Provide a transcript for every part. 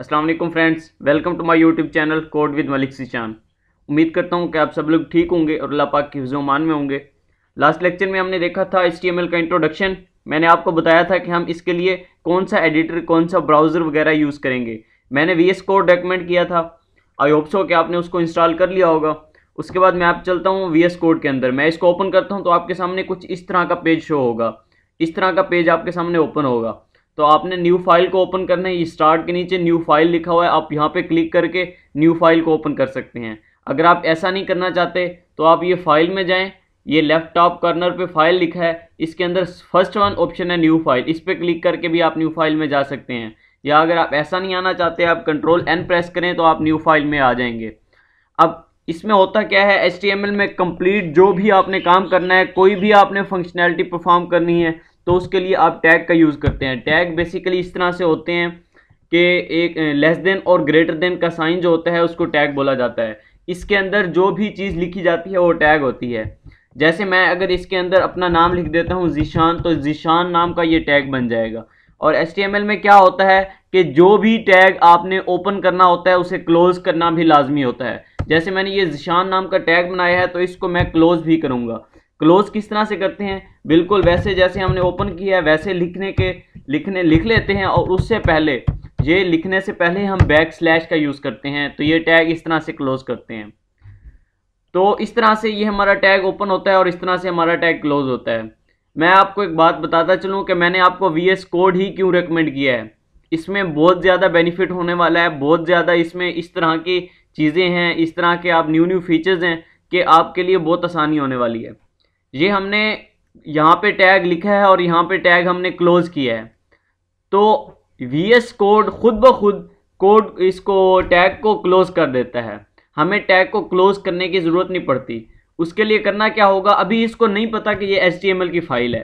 अस्सलाम वालेकुम friends welcome to my YouTube channel code with Malik सिचान उम्मीद करता हूँ कि आप सब लोग ठीक होंगे और अल्लाह पाक की हिजोमान में होंगे लास्ट लेक्चर में हमने देखा था एच का इंट्रोडक्शन मैंने आपको बताया था कि हम इसके लिए कौन सा एडिटर कौन सा ब्राउज़र वगैरह यूज़ करेंगे मैंने वी एस कोड रेकमेंड किया था आई होप सो कि आपने उसको इंस्टॉल कर लिया होगा उसके बाद मैं आप चलता हूँ वी एस कोड के अंदर मैं इसको ओपन करता हूँ तो आपके सामने कुछ इस तरह का पेज शो होगा इस तरह का पेज आपके सामने ओपन होगा तो आपने न्यू फाइल को ओपन करना है स्टार्ट के नीचे न्यू फाइल लिखा हुआ है आप यहाँ पे क्लिक करके न्यू फाइल को ओपन कर सकते हैं अगर आप ऐसा नहीं करना चाहते तो आप ये फाइल में जाएं ये लेफ्ट टॉप कॉर्नर पे फाइल लिखा है इसके अंदर फर्स्ट वन ऑप्शन है न्यू फाइल इस पर क्लिक करके भी आप न्यू फाइल में जा सकते हैं या अगर आप ऐसा नहीं आना चाहते आप कंट्रोल एन प्रेस करें तो आप न्यू फाइल में आ जाएंगे अब इसमें होता क्या है एच में कंप्लीट जो भी आपने काम करना है कोई भी आपने फंक्शनैलिटी परफॉर्म करनी है तो उसके लिए आप टैग का यूज़ करते हैं टैग बेसिकली इस तरह से होते हैं कि एक लेस देन और ग्रेटर देन का साइन जो होता है उसको टैग बोला जाता है इसके अंदर जो भी चीज़ लिखी जाती है वो टैग होती है जैसे मैं अगर इसके अंदर अपना नाम लिख देता हूँ जीशान तो जीशान नाम का ये टैग बन जाएगा और एस में क्या होता है कि जो भी टैग आपने ओपन करना होता है उसे क्लोज करना भी लाजमी होता है जैसे मैंने ये जीशान नाम का टैग बनाया है तो इसको मैं क्लोज भी करूँगा क्लोज किस तरह से करते हैं बिल्कुल वैसे जैसे हमने ओपन किया है वैसे लिखने के लिखने लिख लेते हैं और उससे पहले ये लिखने से पहले हम बैक स्लैश का यूज़ करते हैं तो ये टैग इस तरह से क्लोज करते हैं तो इस तरह से ये हमारा टैग ओपन होता है और इस तरह से हमारा टैग क्लोज होता है मैं आपको एक बात बताता चलूँ कि मैंने आपको वी एस कोड ही क्यों रिकमेंड किया है इसमें बहुत ज़्यादा बेनिफिट होने वाला है बहुत ज़्यादा इसमें इस तरह की चीज़ें हैं इस तरह के आप न्यू न्यू फीचर्स हैं कि आपके लिए बहुत आसानी होने वाली है ये हमने यहाँ पे टैग लिखा है और यहाँ पे टैग हमने क्लोज किया है तो वी एस कोड खुद ब खुद कोड इसको टैग को क्लोज कर देता है हमें टैग को क्लोज करने की ज़रूरत नहीं पड़ती उसके लिए करना क्या होगा अभी इसको नहीं पता कि ये एच की फ़ाइल है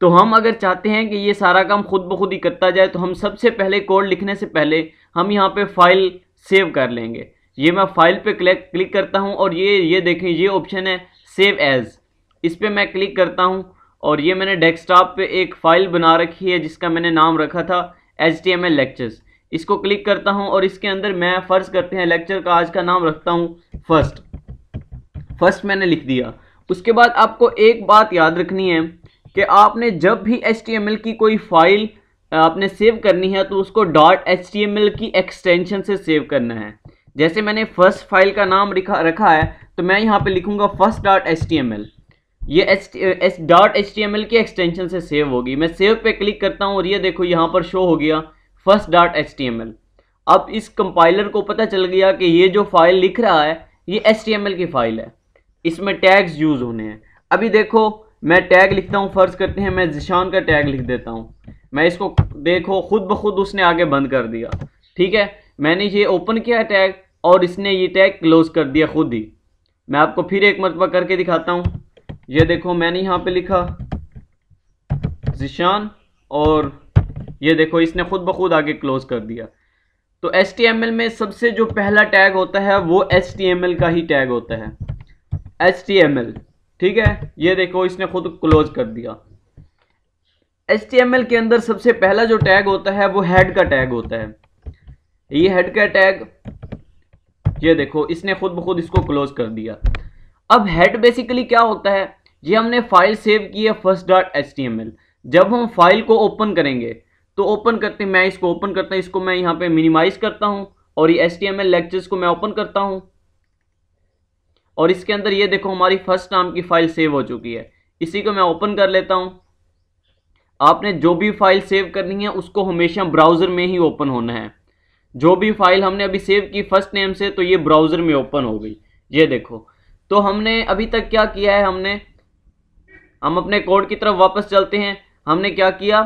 तो हम अगर चाहते हैं कि ये सारा काम खुद ब खुद ही करता जाए तो हम सबसे पहले कोड लिखने से पहले हम यहाँ पे फाइल सेव कर लेंगे ये मैं फाइल पे क्लिक क्लिक करता हूँ और ये ये देखें ये ऑप्शन है सेव एज़ इस पर मैं क्लिक करता हूँ और ये मैंने डेस्कटॉप पे एक फ़ाइल बना रखी है जिसका मैंने नाम रखा था H T M L lectures इसको क्लिक करता हूँ और इसके अंदर मैं फ़र्ज़ करते हैं लेक्चर का आज का नाम रखता हूँ फर्स्ट फर्स्ट मैंने लिख दिया उसके बाद आपको एक बात याद रखनी है कि आपने जब भी एच टी एम एल की कोई फ़ाइल आपने सेव करनी है तो उसको dot H T M L की एक्सटेंशन से सेव करना है जैसे मैंने फर्स्ट फाइल का नाम रखा रखा है तो मैं यहाँ पर लिखूँगा first dot H T M L ये S dot H T M L की एक्सटेंशन से सेव होगी मैं सेव पे क्लिक करता हूँ और ये देखो यहाँ पर शो हो गया first dot H T M L अब इस कंपाइलर को पता चल गया कि ये जो फाइल लिख रहा है ये एस टी एम एल की फाइल है इसमें टैग्स यूज़ होने हैं अभी देखो मैं टैग लिखता हूँ फ़र्ज़ करते हैं मैं जिशान का टैग लिख देता हूँ मैं इसको देखो खुद ब खुद उसने आगे बंद कर दिया ठीक है मैंने ये ओपन किया टैग और इसने ये टैग क्लोज़ कर दिया खुद ही मैं आपको फिर एक मरतबा करके दिखाता हूँ ये देखो मैंने यहाँ पे लिखा जिशान और ये देखो इसने खुद ब खुद आगे क्लोज कर दिया तो एस में सबसे जो पहला टैग होता है वो एस का ही टैग होता है एस ठीक है ये देखो इसने खुद क्लोज कर दिया एस के अंदर सबसे पहला जो टैग होता है वो हेड का टैग होता है ये हेड का टैग ये देखो इसने खुद ब खुद इसको क्लोज कर दिया अब हेड बेसिकली क्या होता है जी हमने फाइल सेव की है first dot H T M L जब हम फाइल को ओपन करेंगे तो ओपन करते मैं इसको ओपन करता हूँ इसको मैं यहाँ पे मिनिमाइज करता हूँ और ये S T M L lectures को मैं ओपन करता हूँ और इसके अंदर ये देखो हमारी फर्स्ट नाम की फाइल सेव हो चुकी है इसी को मैं ओपन कर लेता हूँ आपने जो भी फाइल सेव करनी है उसको हमेशा ब्राउज़र में ही ओपन होना है जो भी फाइल हमने अभी सेव की फर्स्ट नेम से तो ये ब्राउज़र में ओपन हो गई ये देखो तो हमने अभी तक क्या किया है हमने हम अपने कोड की तरफ वापस चलते हैं हमने क्या किया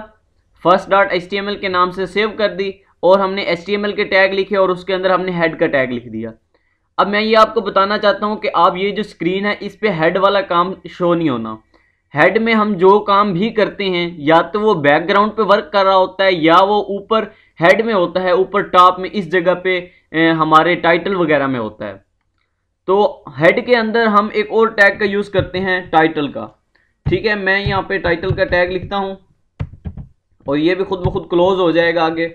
फर्स्ट डॉट एच के नाम से सेव कर दी और हमने एच के टैग लिखे और उसके अंदर हमने हेड का टैग लिख दिया अब मैं ये आपको बताना चाहता हूँ कि आप ये जो स्क्रीन है इस पर हेड वाला काम शो नहीं होना हेड में हम जो काम भी करते हैं या तो वो बैकग्राउंड पे वर्क कर रहा होता है या वो ऊपर हेड में होता है ऊपर टॉप में इस जगह पे हमारे टाइटल वगैरह में होता है तो हेड के अंदर हम एक और टैग का यूज़ करते हैं टाइटल का ठीक है मैं यहाँ पे टाइटल का टैग लिखता हूँ और ये भी खुद ब खुद क्लोज हो जाएगा आगे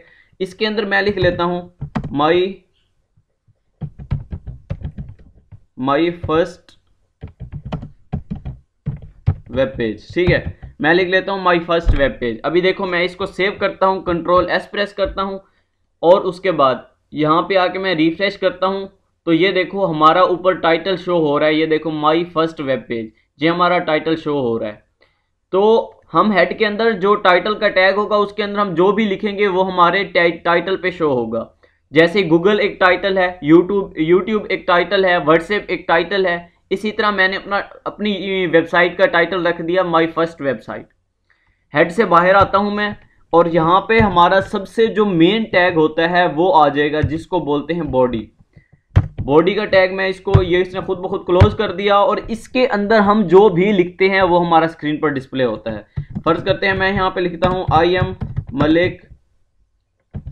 इसके अंदर मैं लिख लेता हूँ my my first web page ठीक है मैं लिख लेता हूँ माई फर्स्ट वेब पेज अभी देखो मैं इसको सेव करता हूँ कंट्रोल एस प्रेस करता हूँ और उसके बाद यहाँ पे आके मैं रिफ्रेश करता हूँ तो ये देखो हमारा ऊपर टाइटल शो हो रहा है ये देखो माई फर्स्ट वेब पेज ये हमारा टाइटल शो हो रहा है तो हम हेड के अंदर जो टाइटल का टैग होगा उसके अंदर हम जो भी लिखेंगे वो हमारे टाइटल पे शो होगा जैसे गूगल एक टाइटल है यूट्यूब यूट्यूब एक टाइटल है व्हाट्सएप एक टाइटल है इसी तरह मैंने अपना अपनी वेबसाइट का टाइटल रख दिया माय फर्स्ट वेबसाइट हेड से बाहर आता हूँ मैं और यहाँ पे हमारा सबसे जो मेन टैग होता है वो आ जाएगा जिसको बोलते हैं बॉडी बॉडी का टैग मैं इसको ये इसने खुद ब खुद क्लोज कर दिया और इसके अंदर हम जो भी लिखते हैं वो हमारा स्क्रीन पर डिस्प्ले होता है फर्ज करते हैं मैं यहाँ पे लिखता हूँ आई एम मलिक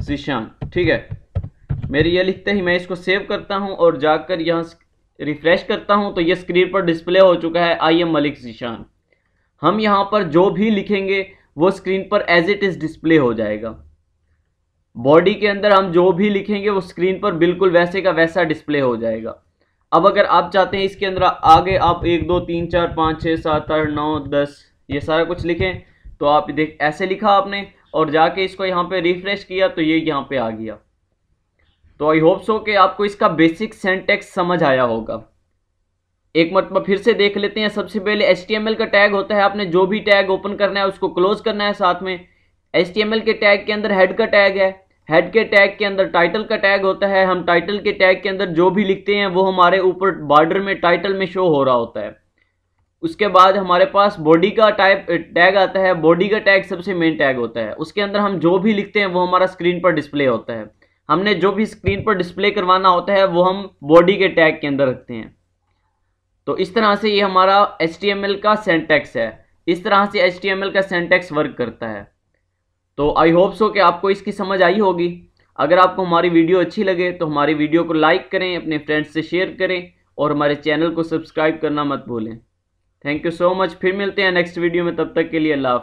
सिशान ठीक है मेरी ये लिखते ही मैं इसको सेव करता हूँ और जाकर यहाँ रिफ्रेश करता हूँ तो ये स्क्रीन पर डिस्प्ले हो चुका है आई एम मलिक सिशान हम यहाँ पर जो भी लिखेंगे वो स्क्रीन पर एज इट इज़ डिस्प्ले हो जाएगा बॉडी के अंदर हम जो भी लिखेंगे वो स्क्रीन पर बिल्कुल वैसे का वैसा डिस्प्ले हो जाएगा अब अगर आप चाहते हैं इसके अंदर आगे आप एक दो तीन चार पाँच छः सात आठ नौ दस ये सारा कुछ लिखें तो आप देख ऐसे लिखा आपने और जाके इसको यहाँ पे रिफ्रेश किया तो ये यहाँ पे आ गया तो आई होप सो कि आपको इसका बेसिक सेंटेक्स समझ आया होगा एक मरतबा फिर से देख लेते हैं सबसे पहले एच का टैग होता है आपने जो भी टैग ओपन करना है उसको क्लोज करना है साथ में एच के टैग के अंदर हेड का टैग है हेड के टैग के अंदर टाइटल का टैग होता है हम टाइटल के टैग के अंदर जो भी लिखते हैं वो हमारे ऊपर बॉर्डर में टाइटल में शो हो रहा होता है उसके बाद हमारे पास बॉडी का टाइप टैग आता है बॉडी का टैग सबसे मेन टैग होता है उसके अंदर हम जो भी लिखते हैं वो हमारा स्क्रीन पर डिस्प्ले होता है हमने जो भी स्क्रीन पर डिस्प्ले करवाना होता है वो हम बॉडी के टैग के अंदर रखते हैं तो इस तरह से ये हमारा एच का सेंटेक्स है इस तरह से एच का सेंटेक्स वर्क करता है तो आई होप सो कि आपको इसकी समझ आई होगी अगर आपको हमारी वीडियो अच्छी लगे तो हमारी वीडियो को लाइक करें अपने फ्रेंड्स से शेयर करें और हमारे चैनल को सब्सक्राइब करना मत भूलें थैंक यू सो मच फिर मिलते हैं नेक्स्ट वीडियो में तब तक के लिए अल्लाह